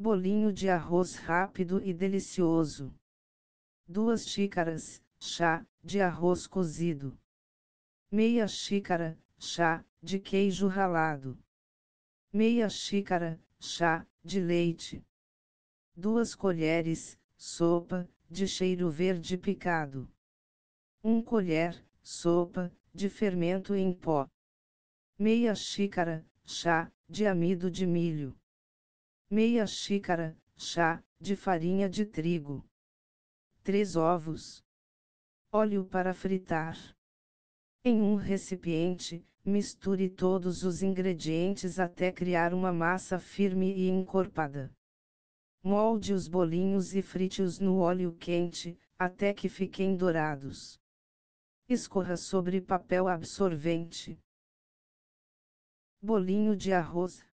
bolinho de arroz rápido e delicioso. 2 xícaras, chá, de arroz cozido. Meia xícara, chá, de queijo ralado. Meia xícara, chá, de leite. 2 colheres, sopa, de cheiro verde picado. 1 um colher, sopa, de fermento em pó. Meia xícara, chá, de amido de milho meia xícara, chá, de farinha de trigo, três ovos, óleo para fritar. Em um recipiente, misture todos os ingredientes até criar uma massa firme e encorpada. Molde os bolinhos e frite-os no óleo quente, até que fiquem dourados. Escorra sobre papel absorvente. Bolinho de arroz,